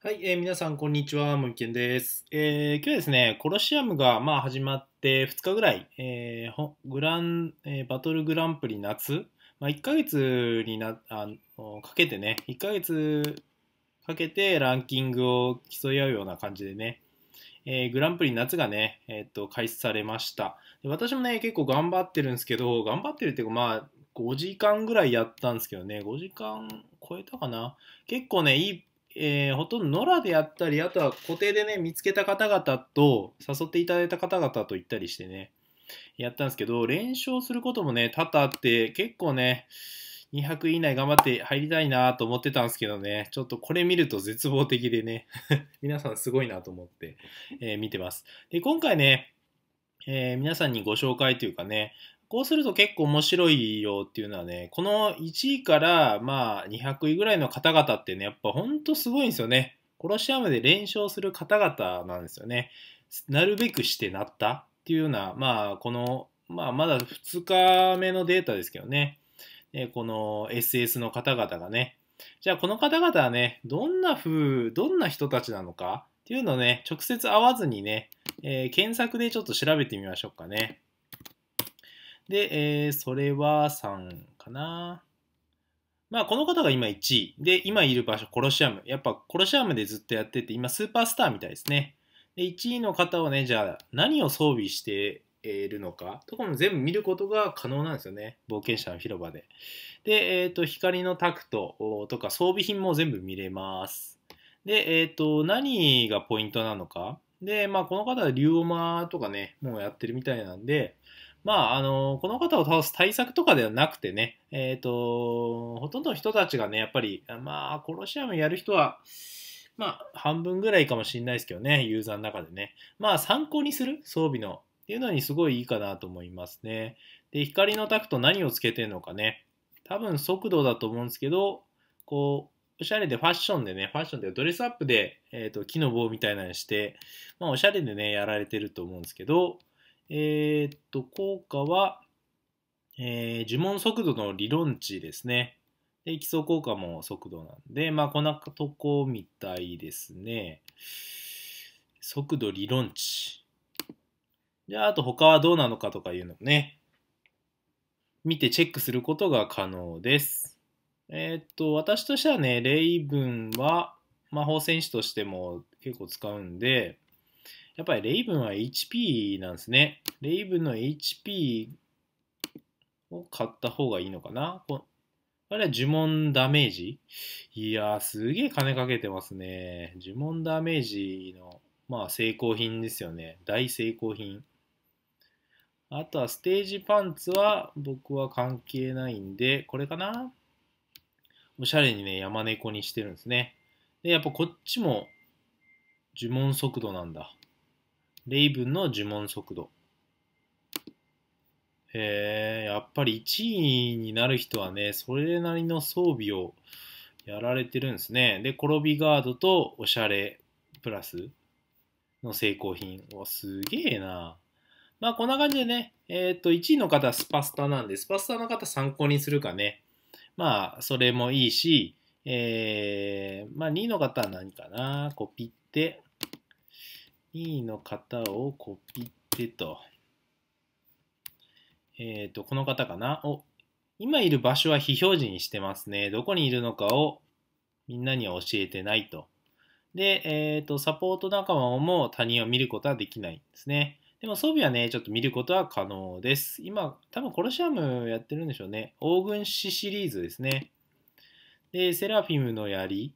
はい、えー、皆さん、こんにちは。むいけんです。えー、今日ですね、コロシアムが、まあ、始まって2日ぐらい、えー、グラン、えー、バトルグランプリ夏、まあ、1ヶ月にな、あの、かけてね、1ヶ月かけてランキングを競い合うような感じでね、えー、グランプリ夏がね、えっ、と、開始されました。で私もね、結構頑張ってるんですけど、頑張ってるっていうか、まあ、5時間ぐらいやったんですけどね、5時間超えたかな。結構ね、いいえー、ほとんど野良でやったり、あとは固定でね、見つけた方々と、誘っていただいた方々と行ったりしてね、やったんですけど、連勝することもね、多々あって、結構ね、200以内頑張って入りたいなと思ってたんですけどね、ちょっとこれ見ると絶望的でね、皆さんすごいなと思って、えー、見てます。で、今回ね、えー、皆さんにご紹介というかね、こうすると結構面白いよっていうのはね、この1位からまあ200位ぐらいの方々ってね、やっぱほんとすごいんですよね。コロシアムで連勝する方々なんですよね。なるべくしてなったっていうような、まあこの、まあまだ2日目のデータですけどね、この SS の方々がね、じゃあこの方々はね、どんな風、どんな人たちなのかっていうのをね、直接会わずにね、えー、検索でちょっと調べてみましょうかね。で、えー、それは3かな。まあ、この方が今1位。で、今いる場所、コロシアム。やっぱコロシアムでずっとやってて、今スーパースターみたいですね。で、1位の方はね、じゃあ何を装備しているのか、とかも全部見ることが可能なんですよね。冒険者の広場で。で、えっ、ー、と、光のタクトとか装備品も全部見れます。で、えっ、ー、と、何がポイントなのか。で、まあ、この方は竜馬とかね、もうやってるみたいなんで、まあ、あの、この方を倒す対策とかではなくてね、えっ、ー、と、ほとんどの人たちがね、やっぱり、まあ、コロシアムやる人は、まあ、半分ぐらいかもしれないですけどね、ユーザーの中でね。まあ、参考にする装備のっていうのにすごいいいかなと思いますね。で、光のタクト何をつけてるのかね。多分速度だと思うんですけど、こう、おしゃれでファッションでね、ファッションでドレスアップで、えっ、ー、と、木の棒みたいなのにして、まあ、おしゃれでね、やられてると思うんですけど、えー、っと、効果は、えー、呪文速度の理論値ですね。で、基礎効果も速度なんで、まあ、こんなとこみたいですね。速度理論値。じゃあ、あと他はどうなのかとかいうのもね、見てチェックすることが可能です。えー、っと、私としてはね、レイブンは魔法戦士としても結構使うんで、やっぱりレイブンは HP なんですね。レイブンの HP を買った方がいいのかなこあれは呪文ダメージいやー、すげえ金かけてますね。呪文ダメージの、まあ、成功品ですよね。大成功品。あとはステージパンツは僕は関係ないんで、これかなおしゃれにね、山猫にしてるんですね。で、やっぱこっちも呪文速度なんだ。レイブンの呪文速度。えー、やっぱり1位になる人はね、それなりの装備をやられてるんですね。で、転びガードとおしゃれプラスの成功品。お、すげえな。まあ、こんな感じでね、えっ、ー、と、1位の方はスパスタなんで、スパスタの方参考にするかね。まあ、それもいいし、えー、まあ、2位の方は何かな、コピって、E の型をコピってと。えっ、ー、と、この方かな。お、今いる場所は非表示にしてますね。どこにいるのかをみんなには教えてないと。で、えっ、ー、と、サポート仲間も他人を見ることはできないんですね。でも装備はね、ちょっと見ることは可能です。今、多分コロシアムやってるんでしょうね。黄軍師シリーズですね。で、セラフィムの槍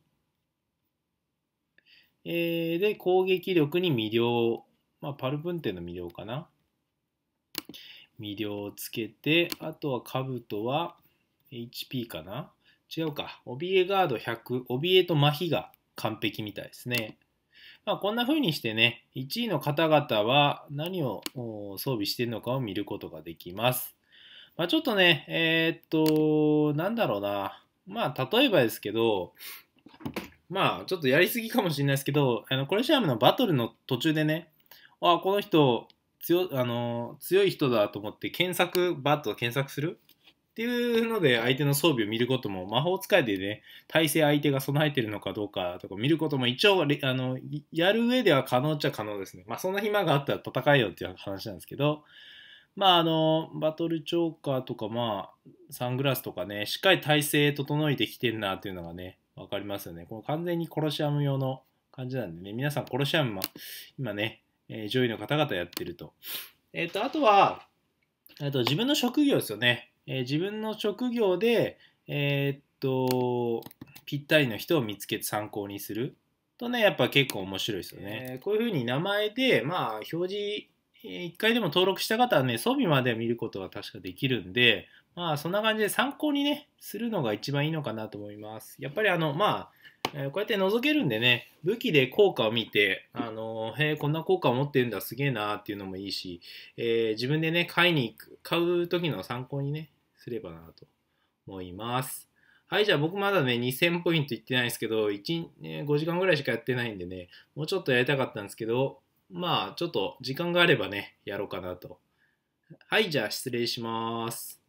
えー、で、攻撃力に魅了、まあ、パルプンテの魅了かな。魅了をつけて、あとは兜は HP かな。違うか。怯えガード100、怯えと麻痺が完璧みたいですね。まあ、こんな風にしてね、1位の方々は何を装備しているのかを見ることができます。まあ、ちょっとね、えー、っと、なんだろうな。まあ、例えばですけど、まあ、ちょっとやりすぎかもしれないですけど、あのコレシアムのバトルの途中でね、あこの人強あの強い人だと思って検索バット検索するっていうので相手の装備を見ることも魔法使いでね体勢相手が備えてるのかどうかとか見ることも一応あのやる上では可能っちゃ可能ですねまあそんな暇があったら戦えよっていう話なんですけどまああのバトルチョーカーとかまあサングラスとかねしっかり体勢整えてきてるなっていうのがねわかりますよね。この完全にコロシアム用の感じなんでね、皆さんコロシアム、今ね、えー、上位の方々やってると。えっ、ー、と、あとは、えっ、ー、と、自分の職業ですよね。え自分の職業で、えっと、ぴったりの人を見つけて参考にするとね、やっぱ結構面白いですよね。えこういうふうに名前で、まあ、表示1回でも登録した方はね、装備まで見ることは確かできるんで、まあそんな感じで参考にね、するのが一番いいのかなと思います。やっぱりあの、まあ、えー、こうやって覗けるんでね、武器で効果を見て、あのー、へえ、こんな効果を持ってるんだ、すげえなーっていうのもいいし、えー、自分でね、買いに行く、買う時の参考にね、すればなと思います。はい、じゃあ僕まだね、2000ポイントいってないんですけど、1、5時間ぐらいしかやってないんでね、もうちょっとやりたかったんですけど、まあ、ちょっと時間があればね、やろうかなと。はい、じゃあ失礼します。